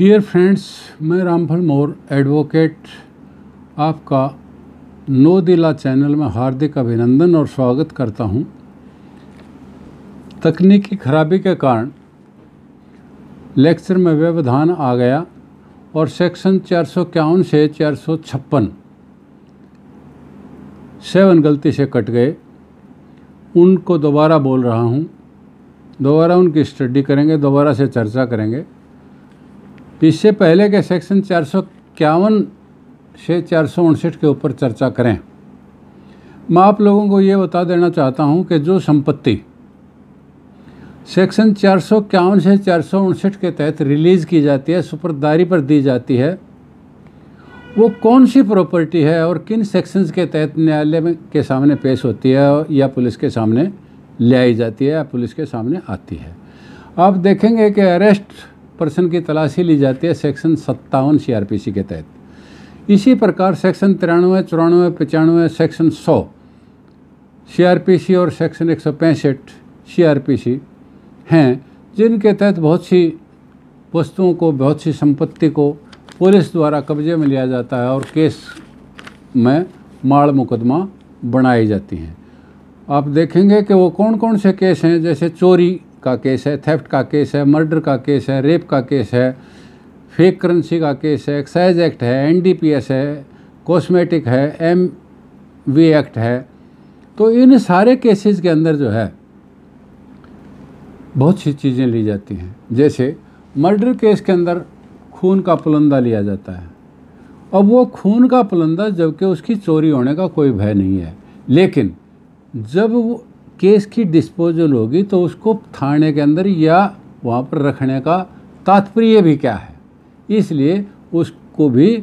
Dear friends मैं Ramphal Mor advocate आपका नो दिला चैनल में हार्दिक अभिनंदन और स्वागत करता हूं। तकनीकी खराबी के कारण लेक्चर में व्यवधान आ गया और सेक्शन चार से चार सेवन गलती से कट गए उनको दोबारा बोल रहा हूं। दोबारा उनकी स्टडी करेंगे दोबारा से चर्चा करेंगे तो इससे पहले के सेक्शन चार से चार के ऊपर चर्चा करें मैं आप लोगों को ये बता देना चाहता हूँ कि जो संपत्ति सेक्शन चार से चार के तहत रिलीज़ की जाती है सुपरदारी पर दी जाती है वो कौन सी प्रॉपर्टी है और किन सेक्शंस के तहत न्यायालय में के सामने पेश होती है या पुलिस के सामने ले आई जाती है या पुलिस के सामने आती है आप देखेंगे कि अरेस्ट पर्सन की तलाशी ली जाती है सेक्शन सत्तावन सी के तहत इसी प्रकार सेक्शन तिरानवे चौरानवे पचानवे सेक्शन सौ सी और सेक्शन एक सौ पैंसठ सी हैं जिनके तहत बहुत सी वस्तुओं को बहुत सी संपत्ति को पुलिस द्वारा कब्जे में लिया जाता है और केस में माड़ मुकदमा बनाई जाती हैं आप देखेंगे कि वो कौन कौन से केस हैं जैसे चोरी का केस है थेफ्ट का केस है मर्डर का केस है रेप का केस है फेक करेंसी का केस है एक्साइज एक्ट है एनडीपीएस है कॉस्मेटिक है एम वी एक्ट है तो इन सारे केसेस के अंदर जो है बहुत सी चीज़ें ली जाती हैं जैसे मर्डर केस के अंदर खून का पुलंदा लिया जाता है अब वो खून का पुलंदा जबकि उसकी चोरी होने का कोई भय नहीं है लेकिन जब केस की डिस्पोजल होगी तो उसको थाने के अंदर या वहाँ पर रखने का तात्पर्य भी क्या है इसलिए उसको भी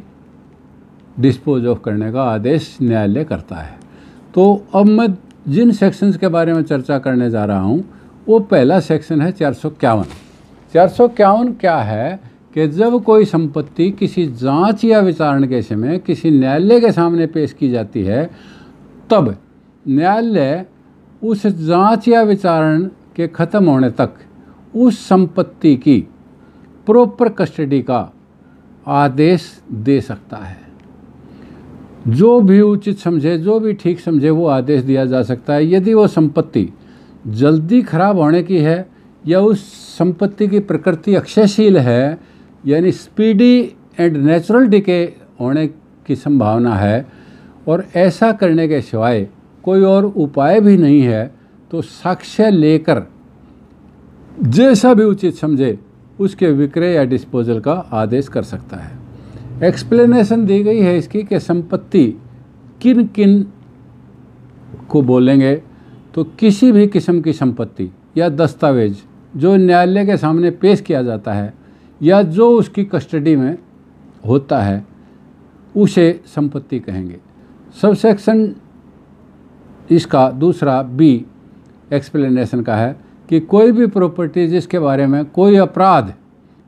डिस्पोज ऑफ करने का आदेश न्यायालय करता है तो अब मैं जिन सेक्शंस के बारे में चर्चा करने जा रहा हूँ वो पहला सेक्शन है चार सौ इक्यावन चार सौ इक्यावन क्या है कि जब कोई संपत्ति किसी जांच या विचारण के समय किसी न्यायालय के सामने पेश की जाती है तब न्यायालय उस जांच या विचारण के ख़त्म होने तक उस संपत्ति की प्रॉपर कस्टडी का आदेश दे सकता है जो भी उचित समझे जो भी ठीक समझे वो आदेश दिया जा सकता है यदि वो संपत्ति जल्दी खराब होने की है या उस संपत्ति की प्रकृति अक्षयशील है यानी स्पीडी एंड नेचुरल डिके होने की संभावना है और ऐसा करने के सिवाय कोई और उपाय भी नहीं है तो साक्ष्य लेकर जैसा भी उचित समझे उसके विक्रय या डिस्पोजल का आदेश कर सकता है एक्सप्लेनेशन दी गई है इसकी कि संपत्ति किन किन को बोलेंगे तो किसी भी किस्म की संपत्ति या दस्तावेज जो न्यायालय के सामने पेश किया जाता है या जो उसकी कस्टडी में होता है उसे संपत्ति कहेंगे सबसेक्शन इसका दूसरा बी एक्सप्लेनेशन का है कि कोई भी प्रॉपर्टी जिसके बारे में कोई अपराध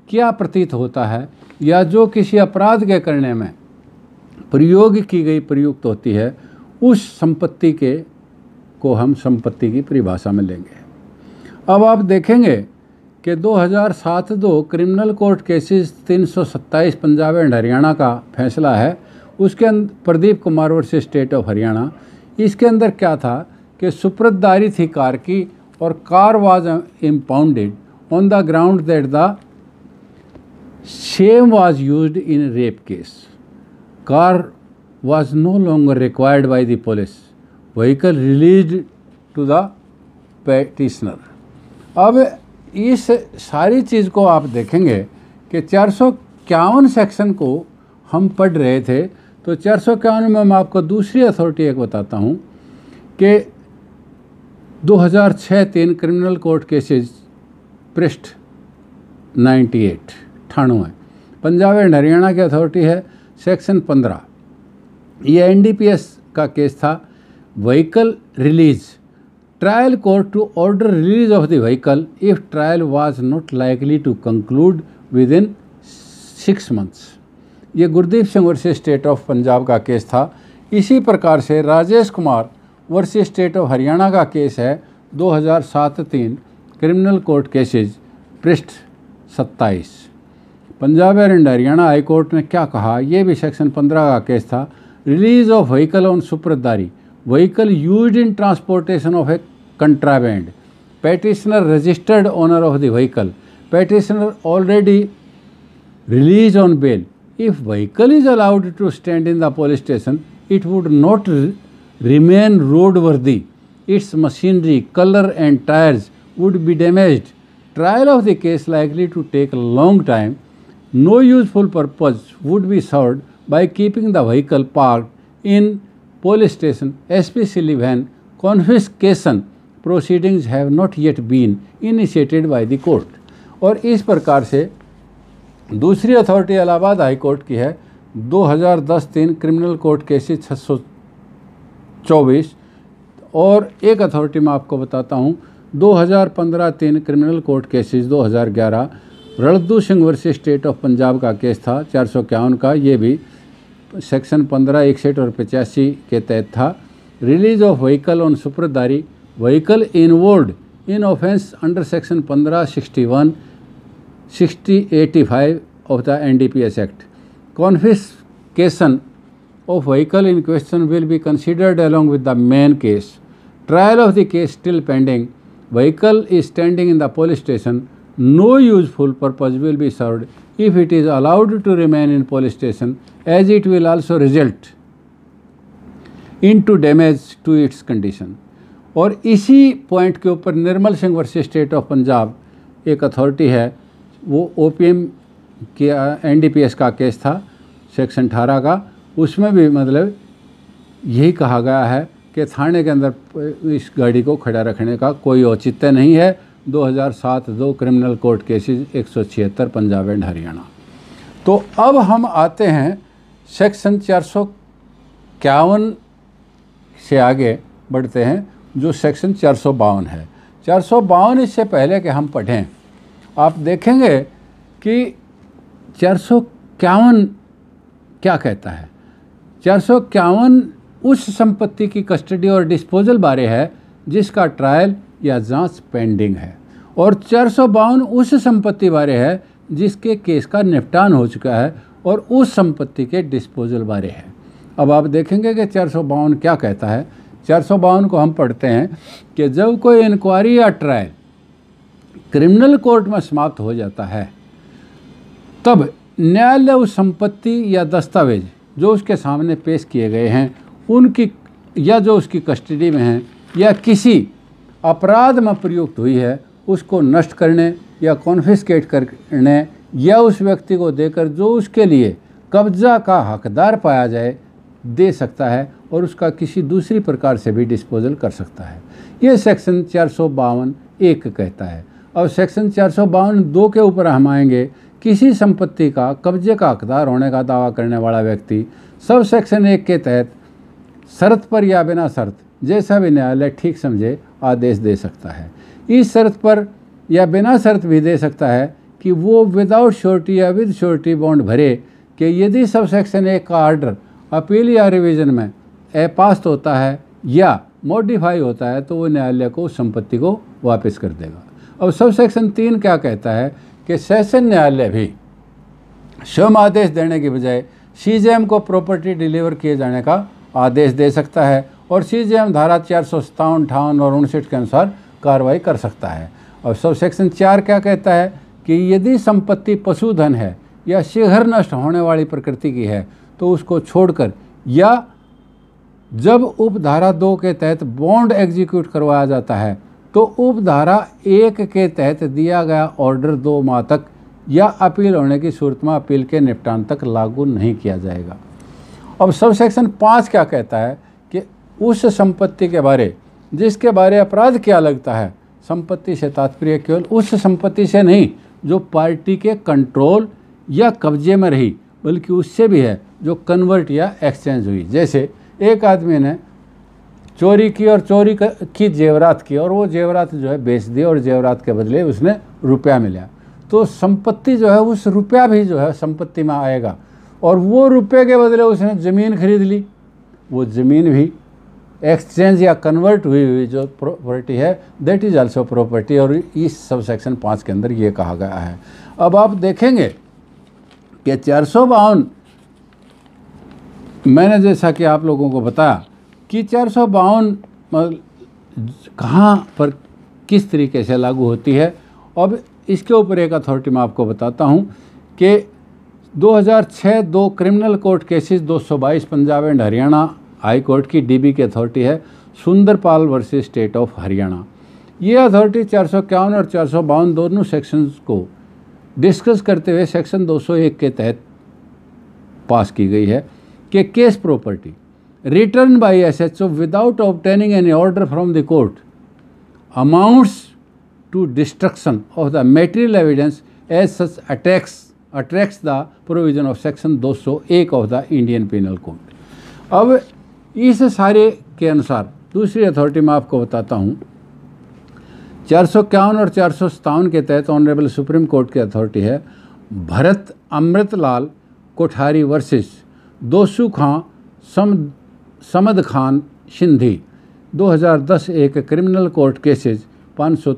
क्या प्रतीत होता है या जो किसी अपराध के करने में प्रयोग की गई प्रयुक्त होती है उस संपत्ति के को हम संपत्ति की परिभाषा में लेंगे अब आप देखेंगे कि 2007 दो criminal court cases 327 Punjab and Haryana का फैसला है उसके अंदर Pradeep Kumar versus state of Haryana इसके अंदर क्या था कि सुप्रतदारी थी कार की और car was impounded on the ground that the same was use in rape case car was no longer required by the police vehicle release to the petitioner. अब इस सारी चीज़ को आप देखेंगे कि चार सेक्शन को हम पढ़ रहे थे तो चार सौ इक्यावन में मैं आपको दूसरी अथॉरिटी एक बताता हूँ कि 2006 तीन क्रिमिनल कोर्ट केसेज पृष्ठ 98 एट अठानवे पंजाब एंड हरियाणा की अथॉरिटी है सेक्शन 15 ये एनडीपीएस का केस था vehicle release trial court to order release of the vehicle if trial was not likely to conclude within six months ये Gurdeep Singh versus state of Punjab का case था इसी प्रकार से Rajesh Kumar versus state of Haryana का केस है 2007 तीन क्रिमिनल कोर्ट केसेज पृष्ठ 27 Punjab and Haryana high court ने क्या कहा यह भी सेक्शन 15 का केस था रिलीज ऑफ व्हीकल ऑन सुप्रदारी vehicle use in transportation of a contraband petitioner registered owner of the vehicle petitioner already release on bail if vehicle is allowed to stand in the police station, it would not remain roadworthy. Its machinery, color and tires would be damaged. Trial of the case likely to take a long time. No useful purpose would be served by keeping the vehicle parked in police station, especially when confiscation proceedings have not yet been initiated by the court. Or इस प्रकार से दूसरी authority Allahabad high court की है 2010 तीन criminal court cases 624 और एक authority मैं आपको बताता हूँ 2015 तीन criminal court cases 2011 Randhu Singh versus state of Punjab का केस था चार सौ का ये भी सेक्शन पंद्रह इकसठ और पचासी के तहत था रिलीज ऑफ व्हीकल ऑन सुप्रदारी vehicle involved in offence under section पंद्रह sixty one sixty eighty five of the N D P S act confiscation of vehicle in question will be considered along with the main case. Trial of the case still pending. Vehicle is standing in the police station. No useful purpose will be served if it is allowed to remain in police station as it will also result into damage to its condition. और इसी point के ऊपर Nirmal Singh versus state of Punjab एक authority है वो O P M के N D P S का case था सेक्शन अठारह का उसमें भी मतलब यही कहा गया है कि थाने के अंदर इस गाड़ी को खड़ा रखने का कोई औचित्य नहीं है 2007 दो क्रिमिनल कोर्ट केसेस एक पंजाब एंड हरियाणा तो अब हम आते हैं सेक्शन चार सौ से आगे बढ़ते हैं जो सेक्शन चार सौ बावन है चार सौ बावन इससे पहले कि हम पढ़ें आप देखेंगे कि चार सौ क्या कहता है चार उस संपत्ति की कस्टडी और डिस्पोजल बारे है जिसका ट्रायल या जांच पेंडिंग है और चार उस संपत्ति बारे है जिसके केस का निपटान हो चुका है और उस संपत्ति के डिस्पोजल बारे है अब आप देखेंगे कि चार क्या कहता है चार को हम पढ़ते हैं कि जब कोई इंक्वायरी या ट्रायल क्रिमिनल कोर्ट में समाप्त हो जाता है तब न्यायालय उस संपत्ति या दस्तावेज जो उसके सामने पेश किए गए हैं उनकी या जो उसकी कस्टडी में हैं या किसी अपराध में प्रयुक्त हुई है उसको नष्ट करने या कॉन्फिस्केट करने या उस व्यक्ति को देकर जो उसके लिए कब्जा का हकदार पाया जाए दे सकता है और उसका किसी दूसरी प्रकार से भी डिस्पोजल कर सकता है ये सेक्शन चार सौ बावन एक कहता है और सेक्शन चार सौ बावन दो के ऊपर हम आएंगे किसी संपत्ति का कब्जे का हकदार होने का दावा करने वाला व्यक्ति सब सेक्शन एक के तहत शर्त पर या बिना शर्त जैसा भी न्यायालय ठीक समझे आदेश दे सकता है इस शर्त पर या बिना शर्त भी दे सकता है कि वो विदाउट श्योरिटी या विद श्योरिटी बॉन्ड भरे कि यदि सब सेक्शन एक का आर्डर अपील या रिवीजन में अपास्त होता है या मॉडिफाई होता है तो वो न्यायालय को संपत्ति को वापस कर देगा और सब सेक्शन तीन क्या कहता है कि सेशन न्यायालय भी स्वयं आदेश देने के बजाय सी को प्रॉपर्टी डिलीवर किए जाने का आदेश दे सकता है और सी धारा चार सौ सत्तावन अठावन और उनसठ के अनुसार कार्रवाई कर सकता है और सब सेक्शन चार क्या कहता है कि यदि संपत्ति पशुधन है या शीघ्र नष्ट होने वाली प्रकृति की है तो उसको छोड़कर या जब उपधारा दो के तहत बॉन्ड एग्जीक्यूट करवाया जाता है तो उपधारा एक के तहत दिया गया ऑर्डर दो माह तक या अपील होने की सूरत में अपील के निपटान तक लागू नहीं किया जाएगा अब सब सेक्शन पाँच क्या कहता है कि उस संपत्ति के बारे जिसके बारे अपराध क्या लगता है संपत्ति से तात्पर्य केवल उस संपत्ति से नहीं जो पार्टी के कंट्रोल या कब्जे में रही बल्कि उससे भी है जो कन्वर्ट या एक्सचेंज हुई जैसे एक आदमी ने चोरी की और चोरी की जेवरात की और वो जेवरात जो है बेच दिए और जेवरात के बदले उसने रुपया मिला तो संपत्ति जो है उस रुपया भी जो है संपत्ति में आएगा और वो रुपये के बदले उसने ज़मीन खरीद ली वो ज़मीन भी एक्सचेंज या कन्वर्ट हुई हुई जो प्रॉपर्टी है दैट इज़ आल्सो प्रॉपर्टी और इस सब सेक्शन पाँच के अंदर ये कहा गया है अब आप देखेंगे कि चार सौ मैंने जैसा कि आप लोगों को बताया कि चार सौ बावन कहाँ पर किस तरीके से लागू होती है अब इसके ऊपर एक अथॉरिटी मैं आपको बताता हूँ कि 2006 दो criminal court cases 222 Punjab and Haryana high court की डीबी की अथॉरिटी है Sundarpal versus state of Haryana ये अथॉरिटी चार और चार दोनों सेक्शंस को डिस्कस करते हुए सेक्शन 201 के तहत पास की गई है कि case property return by S H O without obtaining an order from the court amounts to destruction of the material evidence as such attracts attracts the provision of section 201 सौ एक of the Indian penal code अब इस सारे के अनुसार दूसरी authority में आपको बताता हूँ चार सौ इक्यावन और चार सौ सत्तावन के तहत ऑनरेबल सुप्रीम कोर्ट की अथॉरिटी है भरत अमृतलाल कोठारी वर्सेस दोसु खां सम समद खान सिंधी 2010 एक क्रिमिनल कोर्ट केसेज पाँच सौ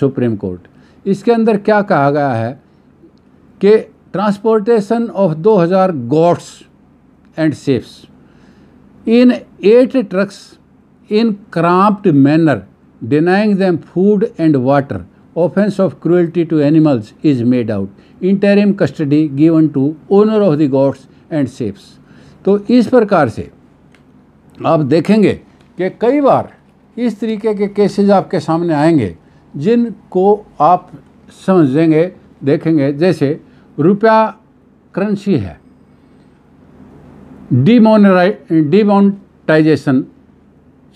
सुप्रीम कोर्ट इसके अंदर क्या कहा गया है कि ट्रांसपोर्टेशन ऑफ 2000 हज़ार goats and sheeps in eight trucks in cramped manner denying them food and water offence of cruelty to animals is made out interim custody given to owner of the goats and sheeps तो इस प्रकार से आप देखेंगे कि कई बार इस तरीके के केसेस आपके सामने आएंगे जिनको आप समझेंगे देखेंगे जैसे रुपया करेंसी है डिमोनराइ डिमोनटाइजेशन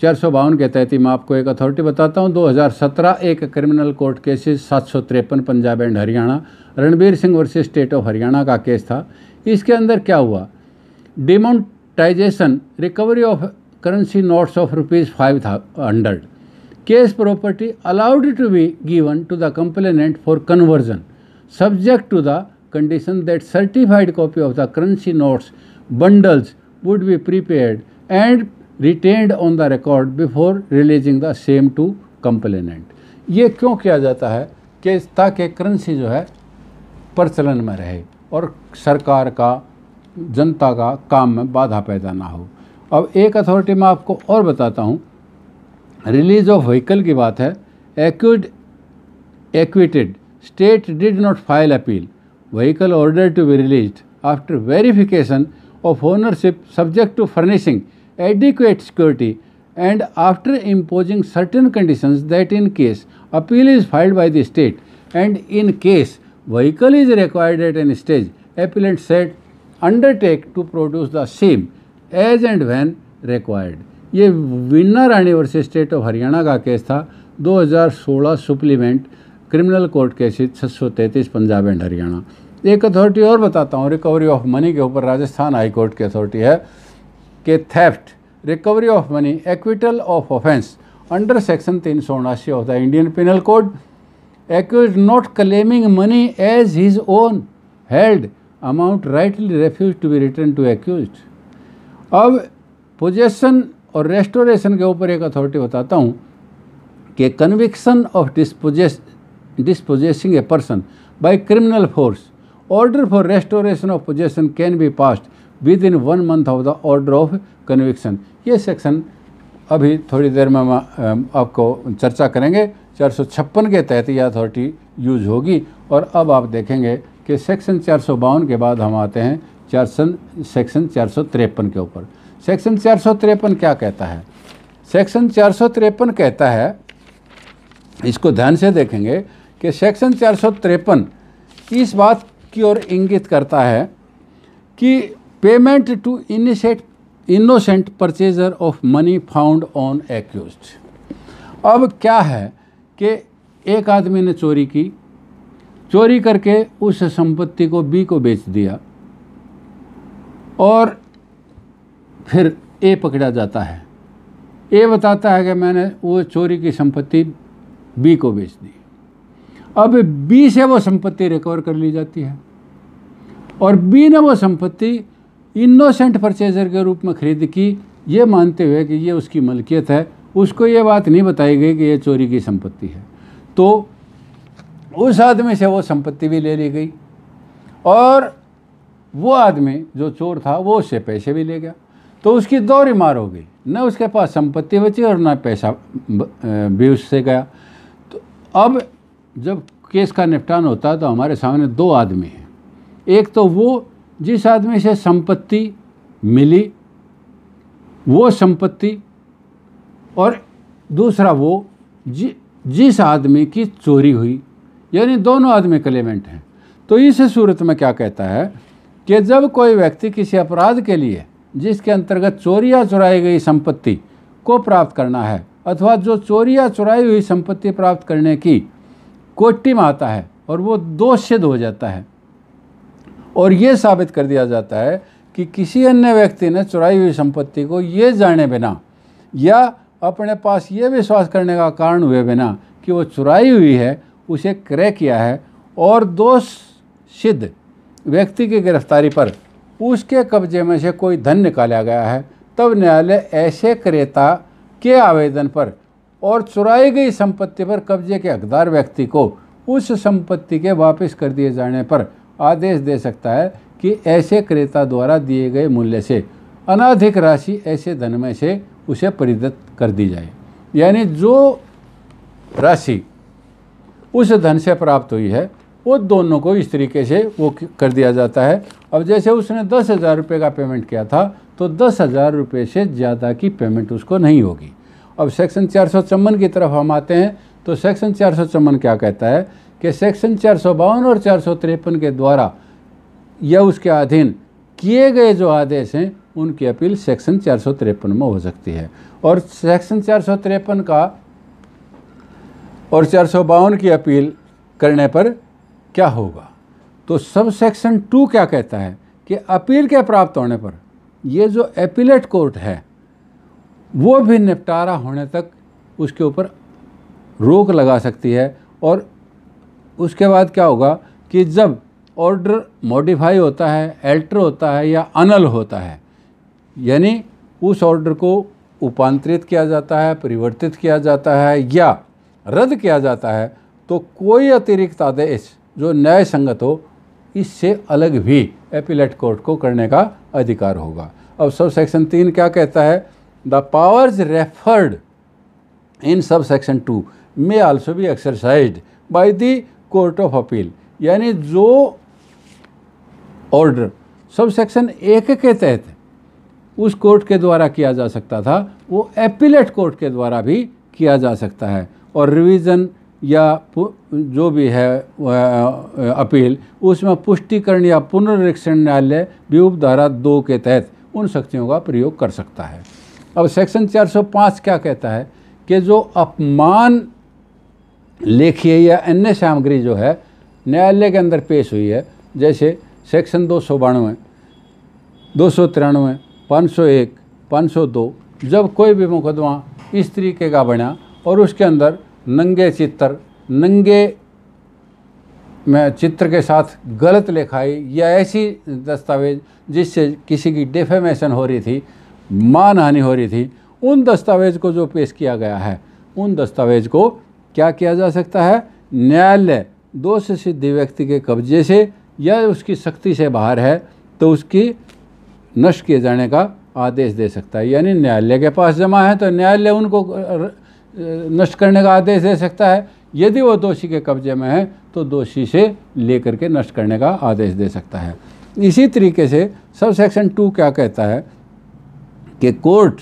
चार सौ बावन के तहत ही मैं आपको एक अथॉरिटी बताता हूँ 2017 एक क्रिमिनल कोर्ट केसेस सात सौ तिरपन Punjab and Haryana Ranbir Singh versus state of Haryana का केस था इसके अंदर क्या हुआ demon demonetization recovery of currency notes of rupees five hundred case property allowed to be given to the complainant for conversion subject to the condition that certified copy of the currency notes bundles would be prepared and retained on the record before releasing the same to complainant ये क्यों किया जाता है कि ताकि currency जो है प्रचलन में रहे और सरकार का जनता का काम में बाधा पैदा ना हो अब एक अथॉरिटी में आपको और बताता हूँ रिलीज ऑफ व्हीकल की बात है accused acquitted state did not file appeal vehicle order to be release after verification of ownership subject to furnishing adequate security and after imposing certain condition that in case appeal is filed by the state and in case vehicle is required at an stage appellant set undertake to produce the same as and when required. ये विनर and versus state of Haryana का case था 2016 सुप्लीमेंट criminal court cases छः सौ तैंतीस Punjab and Haryana एक authority और बताता हूँ रिकवरी ऑफ मनी के ऊपर राजस्थान हाई कोर्ट की अथॉरिटी है कि theft recovery of money acquittal of offence under section तीन सौ उनासी of the Indian penal code accused not claiming money as his own held amount rightly refuse to be return to accused अब possession और restoration के ऊपर एक authority बताता हूँ कि conviction of dispossess dispossessing a person by criminal force order for restoration of possession can be passed within one month of the order of conviction ये section अभी थोड़ी देर में आपको चर्चा करेंगे चार के तहत यह अथॉरिटी यूज होगी और अब आप देखेंगे कि सेक्शन चार के बाद हम आते हैं चार सेक्शन चार के ऊपर सेक्शन चार क्या कहता है सेक्शन चार कहता है इसको ध्यान से देखेंगे कि सेक्शन चार इस बात की ओर इंगित करता है कि payment to initiate innocent purchaser of money found on accused अब क्या है कि एक आदमी ने चोरी की चोरी करके उस संपत्ति को बी को बेच दिया और फिर ए पकड़ा जाता है ए बताता है कि मैंने वो चोरी की संपत्ति बी को बेच दी अब बी से वो संपत्ति रिकवर कर ली जाती है और बी ने वो संपत्ति इनोसेंट परचेजर के रूप में खरीद की ये मानते हुए कि ये उसकी मलकियत है उसको ये बात नहीं बताई गई कि ये चोरी की संपत्ति है तो उस आदमी से वो संपत्ति भी ले ली गई और वो आदमी जो चोर था वो उससे पैसे भी ले गया तो उसकी दौरी मार हो गई न उसके पास संपत्ति बची और ना पैसा भी उससे गया तो अब जब केस का निपटान होता तो हमारे सामने दो आदमी हैं एक तो वो जिस आदमी से संपत्ति मिली वो संपत्ति और दूसरा वो जि, जिस आदमी की चोरी हुई यानी दोनों आदमी क्लेमेंट हैं तो इस सूरत में क्या कहता है कि जब कोई व्यक्ति किसी अपराध के लिए जिसके अंतर्गत चोरी या चुराई गई संपत्ति को प्राप्त करना है अथवा जो चोरी या चुराई हुई संपत्ति प्राप्त करने की कोटि में आता है और वो दोष सिद्ध हो जाता है और ये साबित कर दिया जाता है कि किसी अन्य व्यक्ति ने चुराई हुई संपत्ति को ये जाने बिना या अपने पास ये विश्वास करने का कारण हुए बिना कि वो चुराई हुई है उसे क्रय किया है और दोष सिद्ध व्यक्ति की गिरफ्तारी पर उसके कब्जे में से कोई धन निकाला गया है तब न्यायालय ऐसे क्रेता के आवेदन पर और चुराई गई संपत्ति पर कब्जे के हकदार व्यक्ति को उस संपत्ति के वापस कर दिए जाने पर आदेश दे सकता है कि ऐसे क्रेता द्वारा दिए गए मूल्य से अनाधिक राशि ऐसे धन में से उसे परिदत्त कर दी जाए यानी जो राशि उस धन से प्राप्त हुई है वो दोनों को इस तरीके से वो कर दिया जाता है अब जैसे उसने दस हज़ार रुपये का पेमेंट किया था तो दस हज़ार रुपये से ज़्यादा की पेमेंट उसको नहीं होगी अब सेक्शन चार सौ की तरफ हम आते हैं तो सेक्शन चार सौ क्या कहता है कि सेक्शन चार सौ बावन और चार सौ तिरपन के द्वारा या उसके अधीन किए गए जो आदेश हैं उनकी अपील सेक्शन चार सौ तिरपन में हो सकती है और सेक्शन चार सौ तिरपन का और चार की अपील करने पर क्या होगा तो सब सेक्शन टू क्या कहता है कि अपील के प्राप्त होने पर ये जो एपीलेट कोर्ट है वो भी निपटारा होने तक उसके ऊपर रोक लगा सकती है और उसके बाद क्या होगा कि जब ऑर्डर मॉडिफाई होता है एल्टर होता है या अनल होता है यानी उस ऑर्डर को उपांतरित किया जाता है परिवर्तित किया जाता है या रद्द किया जाता है तो कोई अतिरिक्त आदेश जो न्याय संगत हो इससे अलग भी एपिलेट कोर्ट को करने का अधिकार होगा अब सब सेक्शन तीन क्या कहता है the powers referred in sub section two may also be exercise by the court of appeal यानी जो ऑर्डर सब सेक्शन एक के तहत उस कोर्ट के द्वारा किया जा सकता था वो एपिलेट कोर्ट के द्वारा भी किया जा सकता है और रिवीजन या जो भी है अपील उसमें पुष्टिकरण या पुनरीक्षण न्यायालय व्यूप धारा दो के तहत उन शक्तियों का प्रयोग कर सकता है अब सेक्शन 405 क्या कहता है कि जो अपमान लेखीय या अन्य सामग्री जो है न्यायालय के अंदर पेश हुई है जैसे सेक्शन दो सौ बानवे दो सौ तिरानवे पाँच सौ एक पाँच सौ दो जब कोई भी मुकदमा इस तरीके का बना और उसके अंदर नंगे चित्र नंगे में चित्र के साथ गलत लिखाई या ऐसी दस्तावेज जिससे किसी की डिफेमेशन हो रही थी मानहानि हो रही थी उन दस्तावेज को जो पेश किया गया है उन दस्तावेज को क्या किया जा सकता है न्यायालय दोष सिद्धि व्यक्ति के कब्जे से या उसकी शक्ति से बाहर है तो उसकी नष्ट किए जाने का आदेश दे सकता है यानी न्यायालय के पास जमा है तो न्यायालय उनको नष्ट करने का आदेश दे सकता है यदि वो दोषी के कब्जे में है तो दोषी से लेकर के नष्ट करने का आदेश दे सकता है इसी तरीके से सब सेक्शन टू क्या कहता है कि कोर्ट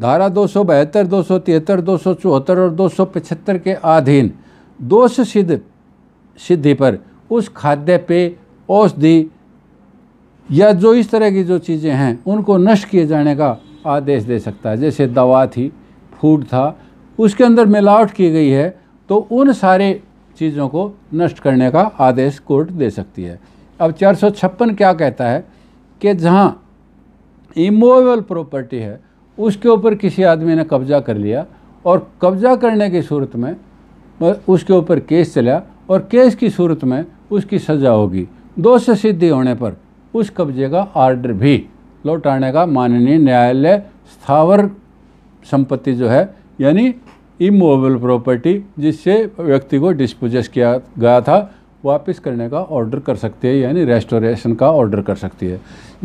धारा दो सौ बहत्तर दो सौ तिहत्तर दो सौ चौहत्तर और दो सौ पचहत्तर के अधीन दोष सिद्ध सिद्धि पर उस खाद्य पेय औषधि या जो इस तरह की जो चीज़ें हैं उनको नष्ट किए जाने का आदेश दे सकता है जैसे दवा थी फूड था उसके अंदर मिलावट की गई है तो उन सारे चीज़ों को नष्ट करने का आदेश कोर्ट दे सकती है अब चार क्या कहता है कि जहाँ इमोवेबल प्रॉपर्टी है उसके ऊपर किसी आदमी ने कब्जा कर लिया और कब्जा करने की सूरत में उसके ऊपर केस चला और केस की सूरत में उसकी सज़ा होगी दो से सिद्धि होने पर उस कब्जे का आर्डर भी लौटाने का माननीय न्यायालय स्थावर संपत्ति जो है यानी इमोबल प्रॉपर्टी जिससे व्यक्ति को डिस्पोजेस किया गया था वापस करने का ऑर्डर कर सकती है यानी रेस्टोरेशन का ऑर्डर कर सकती है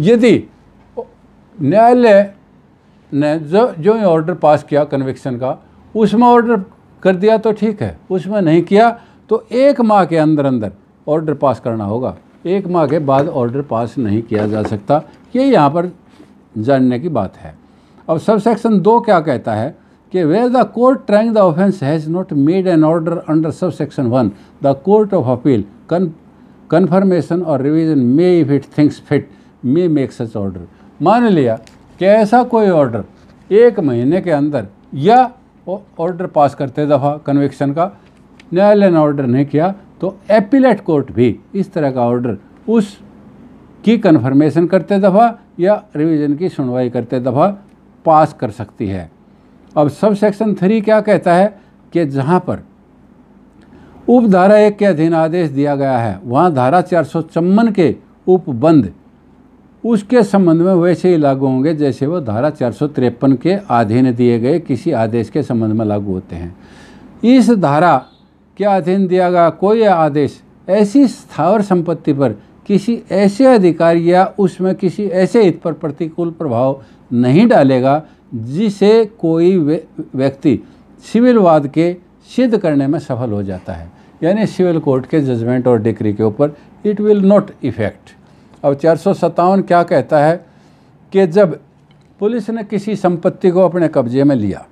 यदि न्यायालय ने जो जो ऑर्डर पास किया कन्विक्शन का उसमें ऑर्डर कर दिया तो ठीक है उसमें नहीं किया तो एक माह के अंदर अंदर ऑर्डर पास करना होगा एक माह के बाद ऑर्डर पास नहीं किया जा सकता ये यहाँ पर जानने की बात है अब सब सेक्शन दो क्या कहता है कि where the court trying the offence has not made an order under sub section one the court of appeal con confirmation और revision may if it thinks fit may make such order मान लिया कि ऐसा कोई order एक महीने के अंदर या ऑर्डर पास करते दफा कन्वेक्शन का न्यायालय ने ऑर्डर नहीं किया तो एपिलेट कोर्ट भी इस तरह का ऑर्डर उस की कन्फर्मेशन करते दफा या रिविजन की सुनवाई करते दफा पास कर सकती है अब सब सेक्शन थ्री क्या कहता है कि जहाँ पर उप धारा एक के अधीन आदेश दिया गया है वहाँ धारा चार सौ के उपबंध उसके संबंध में वैसे ही लागू होंगे जैसे वो धारा चार के अधीन दिए गए किसी आदेश के संबंध में लागू होते हैं इस धारा के अधीन दिया गया कोई आदेश ऐसी स्थावर संपत्ति पर किसी ऐसे अधिकार या उसमें किसी ऐसे हित पर प्रतिकूल प्रभाव नहीं डालेगा जिसे कोई व्यक्ति सिविलवाद के सिद्ध करने में सफल हो जाता है यानी सिविल कोर्ट के जजमेंट और डिक्री के ऊपर इट विल नॉट इफेक्ट अब चार क्या कहता है कि जब पुलिस ने किसी संपत्ति को अपने कब्जे में लिया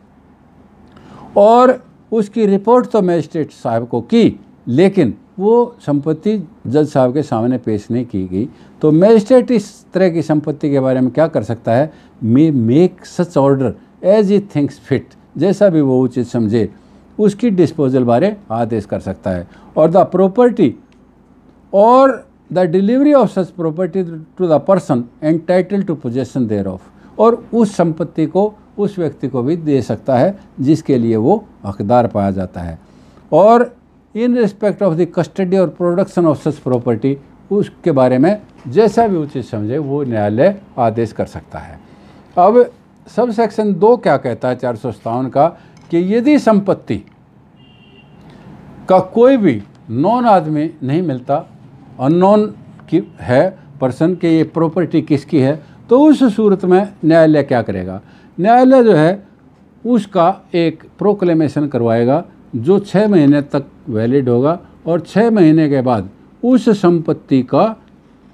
और उसकी रिपोर्ट तो मजिस्ट्रेट साहब को की लेकिन वो संपत्ति जज साहब के सामने पेश नहीं की गई तो मैजिस्ट्रेट इस तरह की संपत्ति के बारे में क्या कर सकता है may make such order as he thinks fit जैसा भी वो उचित समझे उसकी डिस्पोजल बारे आदेश कर सकता है और the property or the delivery of such property to the person entitle to possession thereof और उस संपत्ति को उस व्यक्ति को भी दे सकता है जिसके लिए वो हकदार पाया जाता है और in respect of the custody और प्रोडक्शन ऑफ सच प्रॉपर्टी उसके बारे में जैसा भी उचित समझे वो न्यायालय आदेश कर सकता है अब सब सेक्शन दो क्या कहता है चार सौ का कि यदि संपत्ति का कोई भी नॉन आदमी नहीं मिलता अननोन की है पर्सन के ये प्रॉपर्टी किसकी है तो उस सूरत में न्यायालय क्या करेगा न्यायालय जो है उसका एक प्रोक्लेमेशन करवाएगा जो छः महीने तक वैलिड होगा और छः महीने के बाद उस संपत्ति का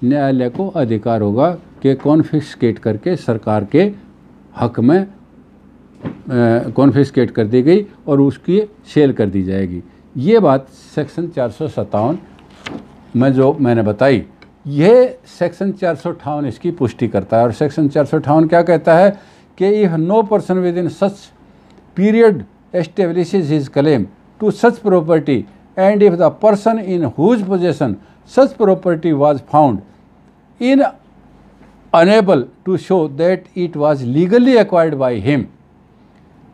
न्यायालय को अधिकार होगा कि कॉन्फिस्केट करके सरकार के हक में कॉन्फिस्केट कर दी गई और उसकी सेल कर दी जाएगी ये बात सेक्शन चार में जो मैंने बताई यह सेक्शन चार इसकी पुष्टि करता है और सेक्शन चार क्या कहता है कि if no person with in such period establishes his claim to such property and if the person in whose possession such property was found in unable to show that it was legally acquired by him,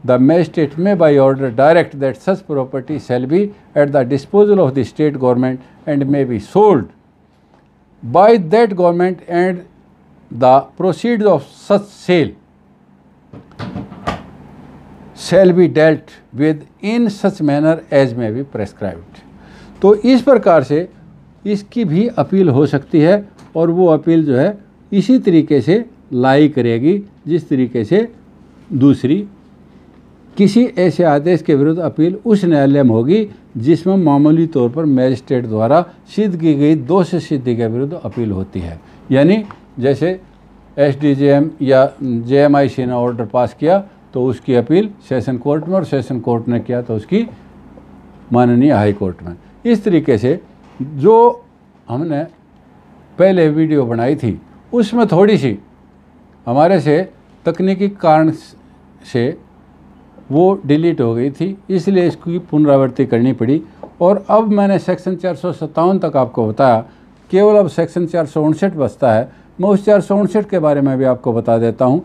the magistrate may by order direct that such property shall be at the disposal of the state government and may be sold by that government and the proceeds of such sale shall be dealt with in such manner as may be prescribed तो इस प्रकार से इसकी भी appeal हो सकती है और वो अपील जो है इसी तरीके से लाई करेगी जिस तरीके से दूसरी किसी ऐसे आदेश के विरुद्ध अपील उस न्यायालय में होगी जिसमें मामूली तौर पर मैजिस्ट्रेट द्वारा सिद्ध की गई दोष सिद्धि के विरुद्ध अपील होती है यानी जैसे एस या जे एम आई सी ने ऑर्डर पास किया तो उसकी अपील सेशन कोर्ट में और सेशन कोर्ट ने किया तो उसकी माननीय हाई कोर्ट में इस तरीके से जो हमने पहले वीडियो बनाई थी उसमें थोड़ी सी हमारे से तकनीकी कारण से वो डिलीट हो गई थी इसलिए इसकी पुनरावृत्ति करनी पड़ी और अब मैंने सेक्शन चार तक आपको बताया केवल अब सेक्शन चार बचता है मैं उस चार के बारे में भी आपको बता देता हूँ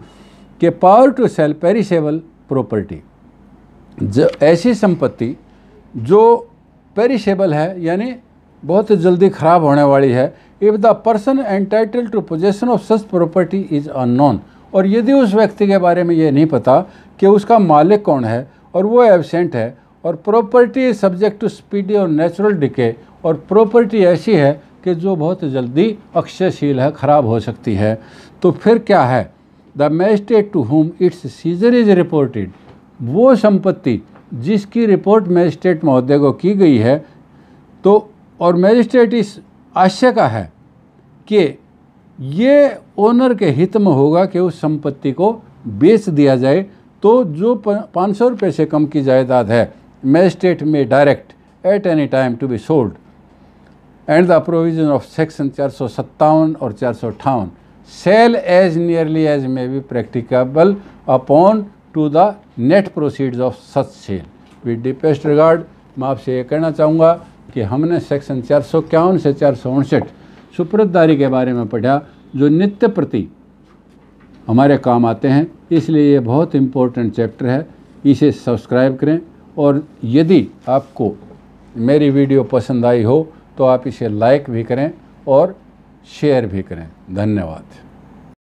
कि power to sell perishable property जो ऐसी संपत्ति जो पेरिशेबल है यानी बहुत जल्दी खराब होने वाली है if the person entitle to possession of such property is unknown और यदि उस व्यक्ति के बारे में ये नहीं पता कि उसका मालिक कौन है और वो एबसेंट है और प्रॉपर्टी सब्जेक्ट टू स्पीडी और नेचुरल डिके और प्रॉपर्टी ऐसी है कि जो बहुत जल्दी अक्षयशील है ख़राब हो सकती है तो फिर क्या है the magistrate to whom its seizure is reported वो संपत्ति जिसकी रिपोर्ट मैजिस्ट्रेट महोदय को की गई है तो और मैजिस्ट्रेट इस आशय का है कि ये ओनर के हित में होगा कि उस संपत्ति को बेच दिया जाए तो जो पाँच सौ रुपये से कम की जायदाद है magistrate may direct at any time to be sold and the provision of section चार सौ सत्तावन और चार सौ अट्ठावन shall as nearly as may be practicable upon to the net proceed of such sale with deepest regard मैं आपसे ये कहना चाहूँगा कि हमने सेक्शन चार सौ इक्यावन से चार सौ उनसठ सुप्रतदारी के बारे में पढ़ा जो नित्य प्रति हमारे काम आते हैं इसलिए ये बहुत इम्पोर्टेंट चैप्टर है इसे सब्सक्राइब करें और यदि आपको मेरी वीडियो पसंद आई हो तो आप इसे लाइक भी करें और शेयर भी करें धन्यवाद